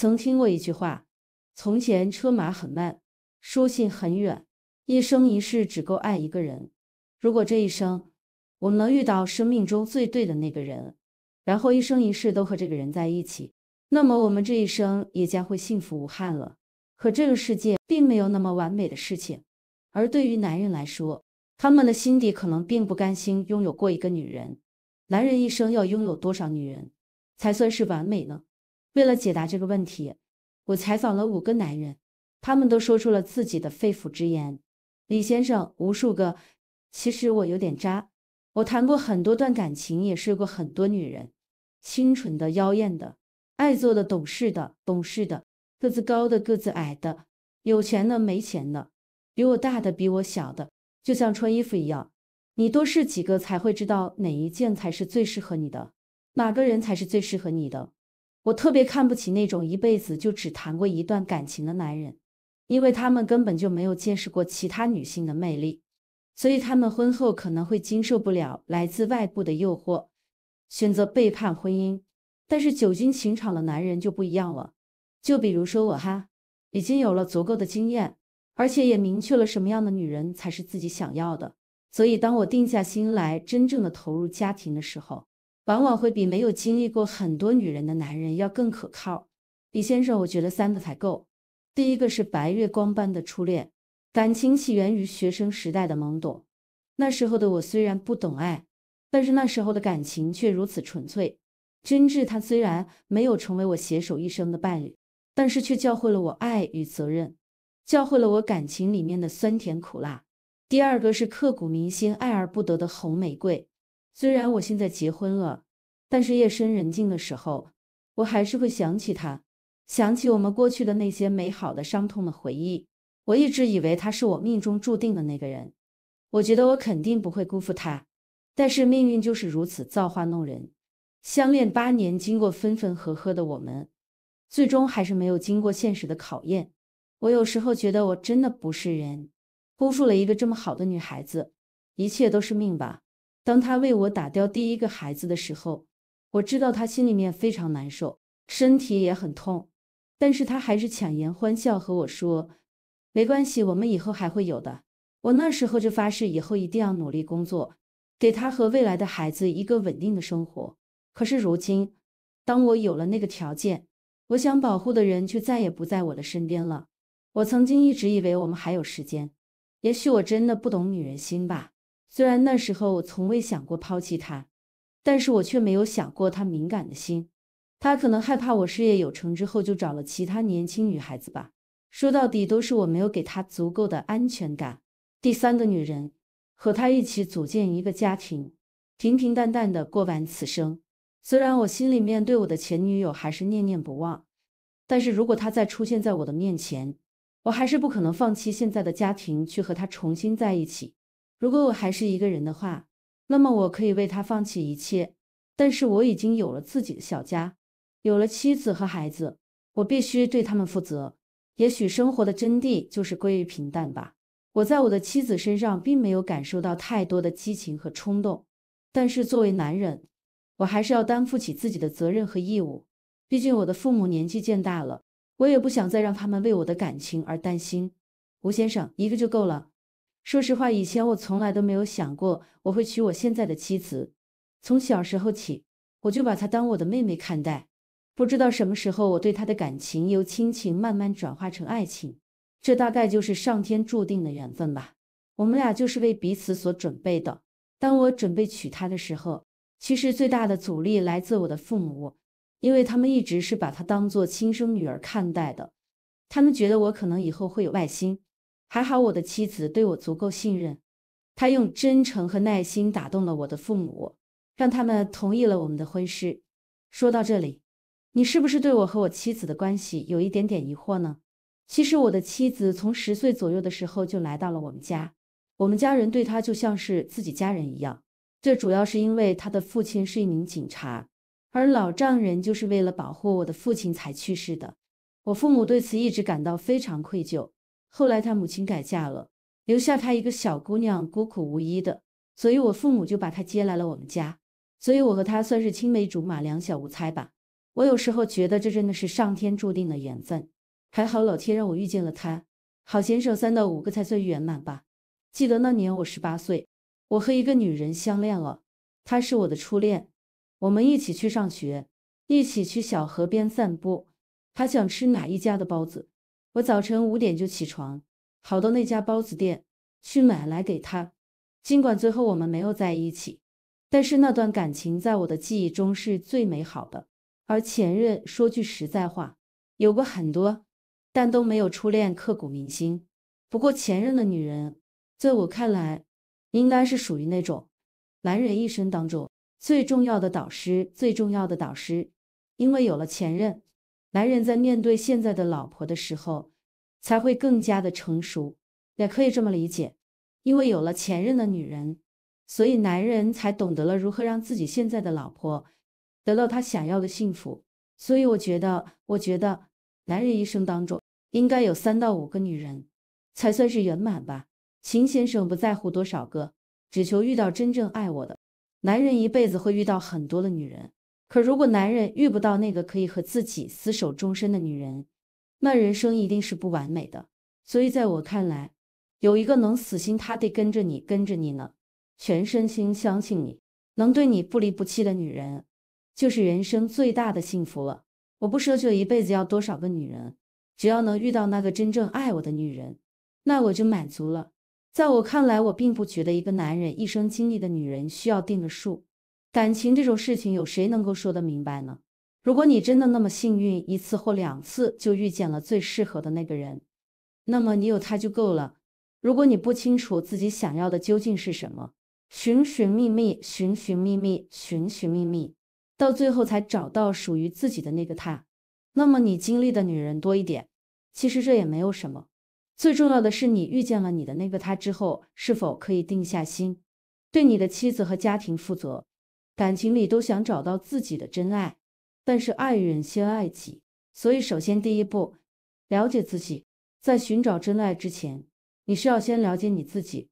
曾听过一句话，从前车马很慢，书信很远，一生一世只够爱一个人。如果这一生，我们能遇到生命中最对的那个人，然后一生一世都和这个人在一起，那么我们这一生也将会幸福无憾了。可这个世界并没有那么完美的事情，而对于男人来说，他们的心底可能并不甘心拥有过一个女人。男人一生要拥有多少女人，才算是完美呢？为了解答这个问题，我采访了五个男人，他们都说出了自己的肺腑之言。李先生，无数个，其实我有点渣，我谈过很多段感情，也睡过很多女人，清纯的、妖艳的，爱做的、懂事的、懂事的，个子高的、个子矮的，有钱的、没钱的，比我大的、比我小的，就像穿衣服一样，你多试几个才会知道哪一件才是最适合你的，哪个人才是最适合你的。我特别看不起那种一辈子就只谈过一段感情的男人，因为他们根本就没有见识过其他女性的魅力，所以他们婚后可能会经受不了来自外部的诱惑，选择背叛婚姻。但是久经情场的男人就不一样了，就比如说我哈，已经有了足够的经验，而且也明确了什么样的女人才是自己想要的。所以当我定下心来，真正的投入家庭的时候。往往会比没有经历过很多女人的男人要更可靠。李先生，我觉得三个才够。第一个是白月光般的初恋，感情起源于学生时代的懵懂。那时候的我虽然不懂爱，但是那时候的感情却如此纯粹、真挚。他虽然没有成为我携手一生的伴侣，但是却教会了我爱与责任，教会了我感情里面的酸甜苦辣。第二个是刻骨铭心、爱而不得的红玫瑰。虽然我现在结婚了，但是夜深人静的时候，我还是会想起他，想起我们过去的那些美好的、伤痛的回忆。我一直以为他是我命中注定的那个人，我觉得我肯定不会辜负他。但是命运就是如此，造化弄人。相恋八年，经过分分合合的我们，最终还是没有经过现实的考验。我有时候觉得我真的不是人，辜负了一个这么好的女孩子。一切都是命吧。当他为我打掉第一个孩子的时候，我知道他心里面非常难受，身体也很痛，但是他还是强颜欢笑和我说：“没关系，我们以后还会有的。”我那时候就发誓，以后一定要努力工作，给他和未来的孩子一个稳定的生活。可是如今，当我有了那个条件，我想保护的人却再也不在我的身边了。我曾经一直以为我们还有时间，也许我真的不懂女人心吧。虽然那时候我从未想过抛弃她，但是我却没有想过她敏感的心。她可能害怕我事业有成之后就找了其他年轻女孩子吧。说到底都是我没有给她足够的安全感。第三个女人和他一起组建一个家庭，平平淡淡的过完此生。虽然我心里面对我的前女友还是念念不忘，但是如果她再出现在我的面前，我还是不可能放弃现在的家庭去和她重新在一起。如果我还是一个人的话，那么我可以为他放弃一切。但是我已经有了自己的小家，有了妻子和孩子，我必须对他们负责。也许生活的真谛就是归于平淡吧。我在我的妻子身上并没有感受到太多的激情和冲动，但是作为男人，我还是要担负起自己的责任和义务。毕竟我的父母年纪渐大了，我也不想再让他们为我的感情而担心。吴先生，一个就够了。说实话，以前我从来都没有想过我会娶我现在的妻子。从小时候起，我就把她当我的妹妹看待。不知道什么时候，我对她的感情由亲情慢慢转化成爱情。这大概就是上天注定的缘分吧。我们俩就是为彼此所准备的。当我准备娶她的时候，其实最大的阻力来自我的父母，因为他们一直是把她当做亲生女儿看待的。他们觉得我可能以后会有外心。还好我的妻子对我足够信任，她用真诚和耐心打动了我的父母，让他们同意了我们的婚事。说到这里，你是不是对我和我妻子的关系有一点点疑惑呢？其实我的妻子从十岁左右的时候就来到了我们家，我们家人对她就像是自己家人一样。这主要是因为她的父亲是一名警察，而老丈人就是为了保护我的父亲才去世的。我父母对此一直感到非常愧疚。后来他母亲改嫁了，留下他一个小姑娘孤苦无依的，所以我父母就把她接来了我们家。所以我和她算是青梅竹马，两小无猜吧。我有时候觉得这真的是上天注定的缘分，还好老天让我遇见了她。好先生三到五个才算圆满吧。记得那年我十八岁，我和一个女人相恋了，她是我的初恋。我们一起去上学，一起去小河边散步。她想吃哪一家的包子？我早晨五点就起床，跑到那家包子店去买来给他。尽管最后我们没有在一起，但是那段感情在我的记忆中是最美好的。而前任说句实在话，有过很多，但都没有初恋刻骨铭心。不过前任的女人，在我看来，应该是属于那种男人一生当中最重要的导师，最重要的导师。因为有了前任。男人在面对现在的老婆的时候，才会更加的成熟，也可以这么理解，因为有了前任的女人，所以男人才懂得了如何让自己现在的老婆得到他想要的幸福。所以我觉得，我觉得男人一生当中应该有三到五个女人，才算是圆满吧。秦先生不在乎多少个，只求遇到真正爱我的。男人一辈子会遇到很多的女人。可如果男人遇不到那个可以和自己厮守终身的女人，那人生一定是不完美的。所以在我看来，有一个能死心塌地跟着你、跟着你呢，全身心相信你，能对你不离不弃的女人，就是人生最大的幸福了。我不奢求一辈子要多少个女人，只要能遇到那个真正爱我的女人，那我就满足了。在我看来，我并不觉得一个男人一生经历的女人需要定个数。感情这种事情，有谁能够说得明白呢？如果你真的那么幸运，一次或两次就遇见了最适合的那个人，那么你有他就够了。如果你不清楚自己想要的究竟是什么，寻寻觅觅，寻寻觅觅，寻寻觅觅，到最后才找到属于自己的那个他，那么你经历的女人多一点，其实这也没有什么。最重要的是，你遇见了你的那个他之后，是否可以定下心，对你的妻子和家庭负责？感情里都想找到自己的真爱，但是爱人先爱己，所以首先第一步，了解自己。在寻找真爱之前，你需要先了解你自己。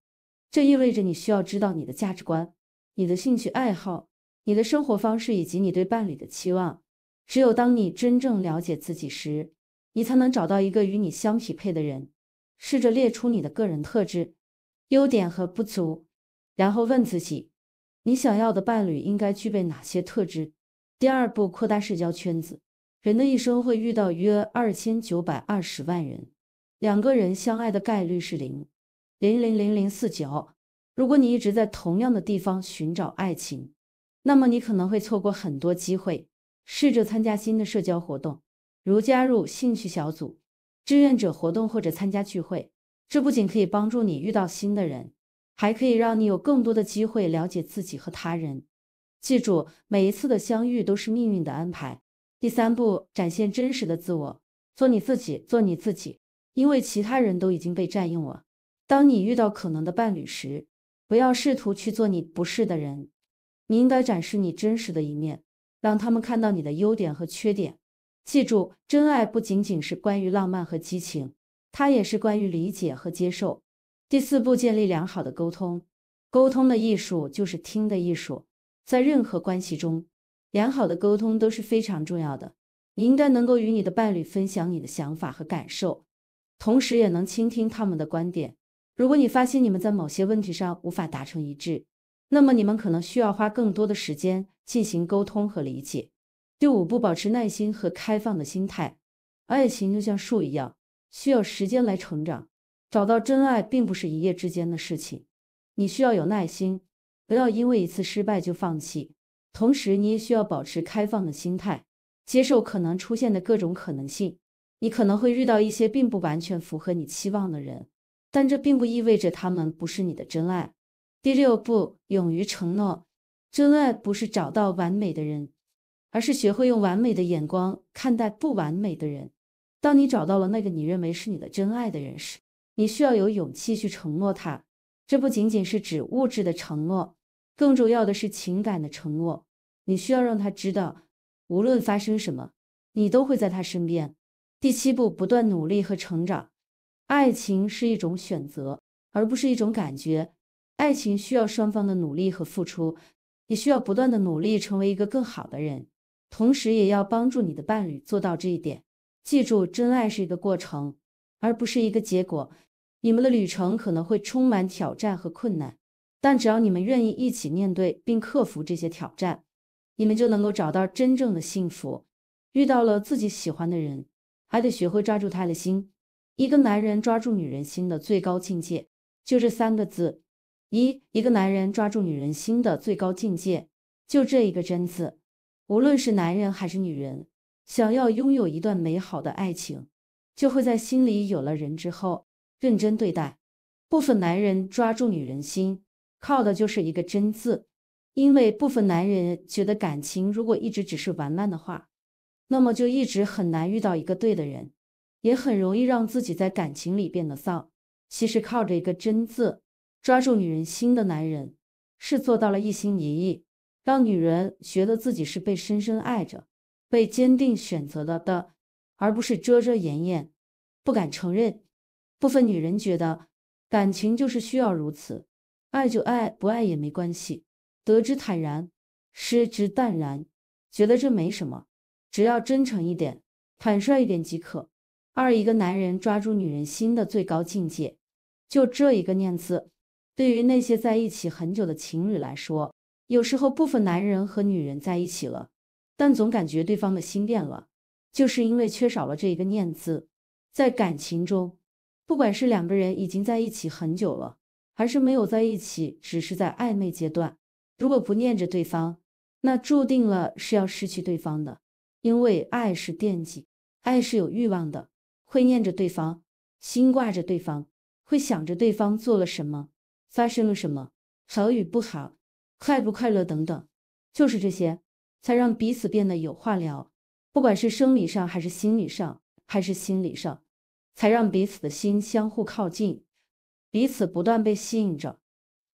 这意味着你需要知道你的价值观、你的兴趣爱好、你的生活方式以及你对伴侣的期望。只有当你真正了解自己时，你才能找到一个与你相匹配的人。试着列出你的个人特质、优点和不足，然后问自己。你想要的伴侣应该具备哪些特质？第二步，扩大社交圈子。人的一生会遇到约二千九百二十万人，两个人相爱的概率是零零零零零四九。如果你一直在同样的地方寻找爱情，那么你可能会错过很多机会。试着参加新的社交活动，如加入兴趣小组、志愿者活动或者参加聚会。这不仅可以帮助你遇到新的人。还可以让你有更多的机会了解自己和他人。记住，每一次的相遇都是命运的安排。第三步，展现真实的自我，做你自己，做你自己，因为其他人都已经被占用了。当你遇到可能的伴侣时，不要试图去做你不是的人，你应该展示你真实的一面，让他们看到你的优点和缺点。记住，真爱不仅仅是关于浪漫和激情，它也是关于理解和接受。第四步，建立良好的沟通。沟通的艺术就是听的艺术。在任何关系中，良好的沟通都是非常重要的。你应该能够与你的伴侣分享你的想法和感受，同时也能倾听他们的观点。如果你发现你们在某些问题上无法达成一致，那么你们可能需要花更多的时间进行沟通和理解。第五步，保持耐心和开放的心态。爱情就像树一样，需要时间来成长。找到真爱并不是一夜之间的事情，你需要有耐心，不要因为一次失败就放弃。同时，你也需要保持开放的心态，接受可能出现的各种可能性。你可能会遇到一些并不完全符合你期望的人，但这并不意味着他们不是你的真爱。第六步，勇于承诺。真爱不是找到完美的人，而是学会用完美的眼光看待不完美的人。当你找到了那个你认为是你的真爱的人时，你需要有勇气去承诺他，这不仅仅是指物质的承诺，更重要的是情感的承诺。你需要让他知道，无论发生什么，你都会在他身边。第七步，不断努力和成长。爱情是一种选择，而不是一种感觉。爱情需要双方的努力和付出，你需要不断的努力，成为一个更好的人，同时也要帮助你的伴侣做到这一点。记住，真爱是一个过程，而不是一个结果。你们的旅程可能会充满挑战和困难，但只要你们愿意一起面对并克服这些挑战，你们就能够找到真正的幸福。遇到了自己喜欢的人，还得学会抓住他的心。一个男人抓住女人心的最高境界，就这三个字：一一个男人抓住女人心的最高境界，就这一个真字。无论是男人还是女人，想要拥有一段美好的爱情，就会在心里有了人之后。认真对待，部分男人抓住女人心，靠的就是一个“真”字。因为部分男人觉得，感情如果一直只是玩玩的话，那么就一直很难遇到一个对的人，也很容易让自己在感情里变得丧。其实，靠着一个“真”字抓住女人心的男人，是做到了一心一意，让女人觉得自己是被深深爱着、被坚定选择了的，而不是遮遮掩掩、不敢承认。部分女人觉得，感情就是需要如此，爱就爱，不爱也没关系，得之坦然，失之淡然，觉得这没什么，只要真诚一点，坦率一点即可。二一个男人抓住女人心的最高境界，就这一个“念”字。对于那些在一起很久的情侣来说，有时候部分男人和女人在一起了，但总感觉对方的心变了，就是因为缺少了这一个“念”字，在感情中。不管是两个人已经在一起很久了，还是没有在一起，只是在暧昧阶段，如果不念着对方，那注定了是要失去对方的。因为爱是惦记，爱是有欲望的，会念着对方，心挂着对方，会想着对方做了什么，发生了什么，好与不好，快不快乐等等，就是这些，才让彼此变得有话聊。不管是生理上，还是心理上，还是心理上。才让彼此的心相互靠近，彼此不断被吸引着。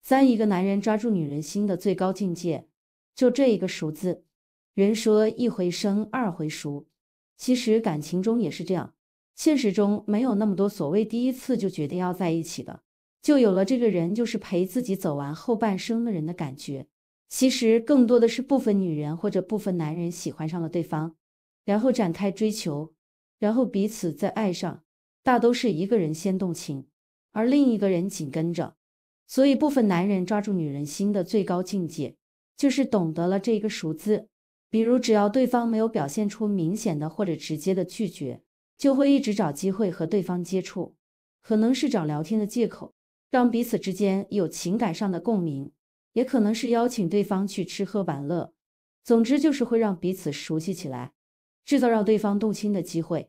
三，一个男人抓住女人心的最高境界，就这一个熟字。人说一回生，二回熟，其实感情中也是这样。现实中没有那么多所谓第一次就决定要在一起的，就有了这个人就是陪自己走完后半生的人的感觉。其实更多的是部分女人或者部分男人喜欢上了对方，然后展开追求，然后彼此再爱上。大都是一个人先动情，而另一个人紧跟着。所以，部分男人抓住女人心的最高境界，就是懂得了这个“熟”字。比如，只要对方没有表现出明显的或者直接的拒绝，就会一直找机会和对方接触。可能是找聊天的借口，让彼此之间有情感上的共鸣；，也可能是邀请对方去吃喝玩乐。总之，就是会让彼此熟悉起来，制造让对方动心的机会。